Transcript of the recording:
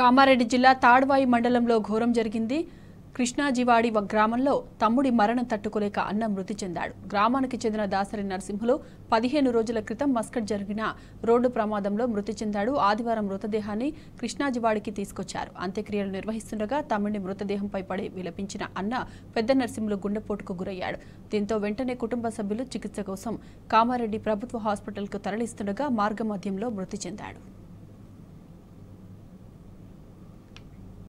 కామారెడ్డి జిల్లా తాడ్వాయి మండలంలో ఘోరం జరిగింది కృష్ణాజివాడి గ్రామంలో తమ్ముడి మరణం తట్టుకోలేక అన్న మృతి చెందాడు గ్రామానికి చెందిన దాసరి నరసింహులు పదిహేను రోజుల క్రితం మస్కట్ జరిగిన రోడ్డు ప్రమాదంలో మృతి చెందాడు ఆదివారం మృతదేహాన్ని కృష్ణాజివాడికి తీసుకొచ్చారు అంత్యక్రియలు నిర్వహిస్తుండగా తమ్ముడి మృతదేహంపై పడి విలపించిన అన్న పెద్ద నరసింహులు గుండెపోటుకు గురయ్యాడు దీంతో వెంటనే కుటుంబ సభ్యులు చికిత్స కోసం కామారెడ్డి ప్రభుత్వ హాస్పిటల్కు తరలిస్తుండగా మార్గమధ్యంలో మృతి చెందాడు